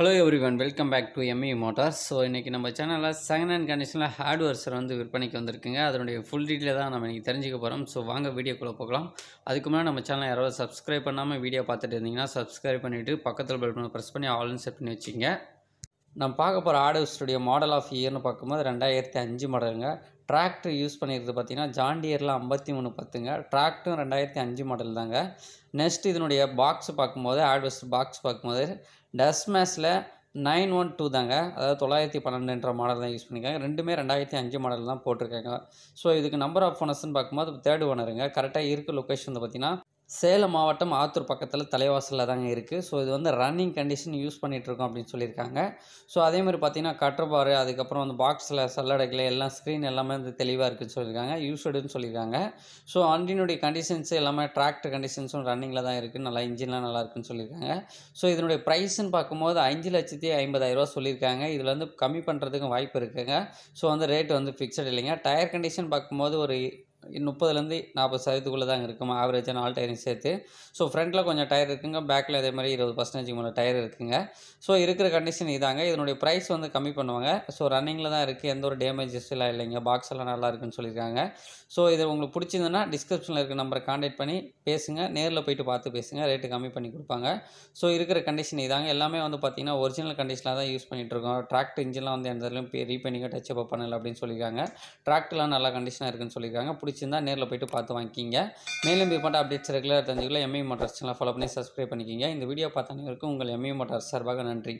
hello everyone welcome back to ME motors so இன்றைக்கி நம்ம சேனலில் செகண்ட் ஹேண்ட் கண்டிஷனில் ஹார்ட்வேர்ஸர் வந்து விற்பனைக்கு வந்திருக்குங்க அதனுடைய ஃபுல் டீட்டெயில் தான் நம்ம இன்றைக்கி தெரிஞ்சுக்க போகிறோம் ஸோ வாங்க வீடியோக்குள்ளே போகலாம் அதுக்கு முன்னாடி நம்ம சேனல் யாராவது சப்ஸ்கிரைப் பண்ணாமல் வீடியோ பார்த்துட்டு இருந்தீங்கன்னா சப்ஸ்கிரைப் பண்ணிவிட்டு பக்கத்தில் பெல் பண்ணி ப்ரெஸ் பண்ணி ஆல்னு செட் பண்ணி வச்சுங்க நம்ம பார்க்க போகிற ஆடோ ஸ்டுடியோ மாடல் ஆஃப் இயர்னு பார்க்கும்போது ரெண்டாயிரத்தி அஞ்சு மாடலுங்க டிராக்டர் யூஸ் பண்ணியிருக்கிறது பார்த்தீங்கன்னா ஜாண்டியரில் ஐம்பத்தி மூணு பத்துங்க டிராக்டரும் ரெண்டாயிரத்தி அஞ்சு மாடல் தாங்க நெக்ஸ்ட் இதனுடைய பாக்ஸ் பார்க்கும்போது ஆட்வெஸ்ட் பாக்ஸ் பார்க்கும்போது டஸ்மேஸில் நைன் ஒன் டூ தாங்க அதாவது தொள்ளாயிரத்தி பன்னெண்டுன்ற மாடல் தான் யூஸ் பண்ணியிருக்காங்க ரெண்டுமே ரெண்டாயிரத்தி அஞ்சு மாடல் தான் போட்டிருக்காங்க ஸோ இதுக்கு நம்பர் ஆஃப் ஓனர்ஸ்னு பார்க்கும்போது தேர்ட் ஓனருங்க கரெக்டாக இருக்க லொக்கேஷன் வந்து பார்த்திங்கன்னா சேலம் மாவட்டம் ஆத்தூர் பக்கத்தில் தலைவாசலில் தாங்க இருக்குது ஸோ இது வந்து ரன்னிங் கண்டிஷன் யூஸ் பண்ணிகிட்ருக்கோம் அப்படின்னு சொல்லியிருக்காங்க ஸோ அதே மாதிரி பார்த்திங்கன்னா கட்டுப்பார் அதுக்கப்புறம் வந்து பாக்ஸில் சல்லடைகள் எல்லாம் ஸ்க்ரீன் எல்லாமே வந்து தெளிவாக இருக்குதுன்னு சொல்லியிருக்காங்க யூஸ்டுன்னு சொல்லியிருக்காங்க ஸோ வண்டியினுடைய கண்டிஷன்ஸ் எல்லாமே டிராக்டர் கண்டிஷன்ஸும் ரன்னிங்கில் தான் இருக்குது நல்லா இன்ஜின்லாம் நல்லா இருக்குதுன்னு சொல்லியிருக்காங்க ஸோ இதனுடைய ப்ரைஸ்ன்னு பார்க்கும்போது அஞ்சு லட்சத்தி ஐம்பதாயிரரூவா சொல்லியிருக்காங்க இதில் வந்து கம்மி பண்ணுறதுக்கும் வாய்ப்பு இருக்குங்க ஸோ வந்து ரேட் வந்து ஃபிக்ஸட் இல்லைங்க டயர் கண்டிஷன் பார்க்கும்போது ஒரு முப்பதுலேருந்து நாற்பது சதவீதத்துக்குள்ளே தான் இருக்கும் ஆவரேஜாக ஆல் டயரையும் சேர்த்து ஸோ ஃப்ரண்ட்டில் கொஞ்சம் டயர் இருக்குங்க பேக்கில் அதே மாதிரி இருபது பர்சன்டேஜ் மேலே டயர் இருக்குங்க ஸோ இருக்கிற கண்டிஷன் இதாங்க இதனுடைய ப்ரைஸ் வந்து கம்மி பண்ணுவாங்க ஸோ ரன்னிங்கில் தான் இருக்குது எந்த ஒரு டேமேஜஸ் எல்லாம் இல்லைங்க பாக்ஸ் எல்லாம் நல்லா இருக்குன்னு சொல்லியிருக்காங்க ஸோ இது உங்களுக்கு பிடிச்சிருந்ததுன்னா டிஸ்கிரிப்ஷனில் இருக்கிற நம்பரை காண்டாக்ட் பண்ணி பேசுங்க நேரில் போயிட்டு பார்த்து பேசுங்க ரேட்டு கம்மி பண்ணி கொடுப்பாங்க ஸோ இருக்கிற கண்டிஷன் இதாங்க எல்லாமே வந்து பார்த்திங்கன்னா ஒரிஜினல் கண்டிஷனில் தான் யூஸ் பண்ணிகிட்ருக்கோம் டிராக்டர் இன்ஜின்லாம் வந்து எந்த இதுலையும் ரீபெயிண்டிங்காக டச் அப் பண்ணலை அப்படின்னு சொல்லியிருக்காங்க டிராக்டர்லாம் நல்லா கண்டிஷனாக இருக்குன்னு சொல்லியிருக்காங்க பிடிச்சி பிடிச்சிருந்தா நேரில் போய்ட்டு பார்த்து வாங்கிக்கிங்க மேலும் இப்போ போன்ற அப்டேட்ஸ் ரெகுலர் தெரிஞ்சுக்கலாம் எம்ஐ மோட்டார்ஸ் சேனலை ஃபாலோ பண்ணி சப்ஸ்கிரைப் பண்ணிக்கிங்க இந்த வீடியோ பார்த்தவங்களுக்கு உங்கள் எம்ஐ மோட்டார்ஸ் சார்பாக நன்றி